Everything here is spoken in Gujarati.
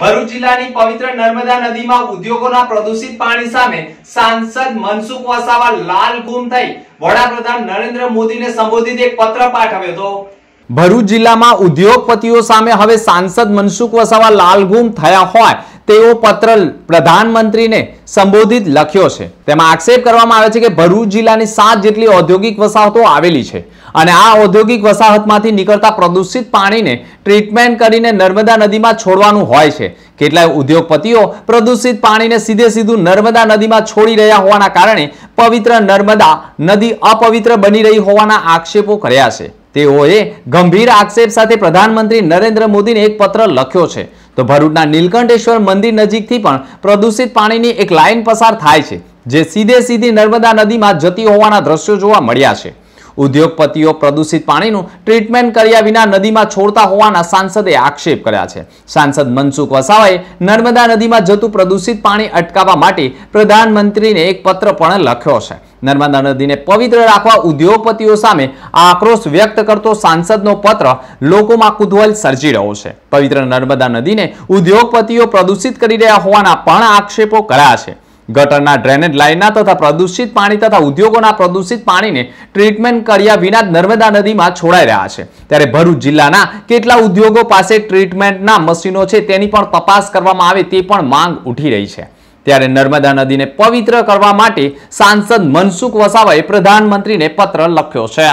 ભરૂચ જિલ્લાની પવિત્ર નર્મદા નદીમાં ઉદ્યોગોના પ્રદૂષિત પાણી સામે સાંસદ મનસુખ વસાવા લાલ ગુમ થઈ વડાપ્રધાન નરેન્દ્ર મોદીને સંબોધિત એક પત્ર પાઠવ્યો હતો ભરૂચ જિલ્લામાં ઉદ્યોગપતિઓ સામે હવે સાંસદ મનસુખ વસાવા લાલ ગુમ થયા હોય તેવો પત્ર પ્રધાનમંત્રીને સંબોધિત લખ્યો છે તેમાં આક્ષેપ કરવામાં આવે છે કે ભરૂચ જિલ્લાની સાત જેટલી ઔદ્યોગિક વસાહતો આવેલી છે અને આ ઔદ્યોગિક વસાહતમાંથી નીકળતા પ્રદૂષિત પાણીને ટ્રીટમેન્ટ કરીને નર્મદા નદીમાં છોડવાનું હોય છે કેટલાય ઉદ્યોગપતિઓ પ્રદૂષિત પાણીને સીધે સીધું નર્મદા નદીમાં છોડી રહ્યા હોવાના કારણે પવિત્ર નર્મદા નદી અપવિત્ર બની રહી હોવાના આક્ષેપો કર્યા છે તેઓએ ગંભીર આક્ષેપ સાથે પ્રધાનમંત્રી નરેન્દ્ર મોદીને એક પત્ર લખ્યો છે તો ભરૂચના નીલકંઠેશ્વર મંદિર નજીકથી પણ પ્રદૂષિત પાણીની એક લાઇન પસાર થાય છે જે સીધે સીધી નર્મદા નદીમાં જતી હોવાના દ્રશ્યો જોવા મળ્યા છે ઉદ્યોગપતિઓ પ્રદૂષિત પાણીનું ટ્રીટમેન્ટ કર્યા વિના નદીમાં છોડતા હોવાના સાંસદે આક્ષેપ કર્યા છે સાંસદ મનસુખ વસાવાએ નર્મદા નદીમાં જતું પ્રદૂષિત પાણી અટકાવવા માટે પ્રધાનમંત્રીને એક પત્ર પણ લખ્યો છે નર્મદા નદીને પવિત્ર રાખવા ઉદ્યોગપતિઓ સામે આક્રોશ વ્યક્ત કરતો સાંસદનો પત્ર લોકોમાં કુતૂહલ સર્જી રહ્યો છે પવિત્ર નર્મદા નદીને ઉદ્યોગપતિઓ પ્રદૂષિત કરી રહ્યા હોવાના પણ આક્ષેપો કર્યા છે ગટરના ડ્રેનેજ લાઇનના તથા પ્રદૂષિત પાણી તથા ઉદ્યોગોના પ્રદૂષિત પાણીને ટ્રીટમેન્ટ કર્યા વિના નર્મદા નદીમાં છોડાઈ રહ્યા છે ત્યારે ભરૂચ જિલ્લાના કેટલા ઉદ્યોગો પાસે ટ્રીટમેન્ટના મશીનો છે તેની પણ તપાસ કરવામાં આવે તે પણ માંગ ઉઠી રહી છે ત્યારે નર્મદા નદીને પવિત્ર કરવા માટે સાંસદ મનસુખ વસાવાએ પ્રધાનમંત્રીને પત્ર લખ્યો છે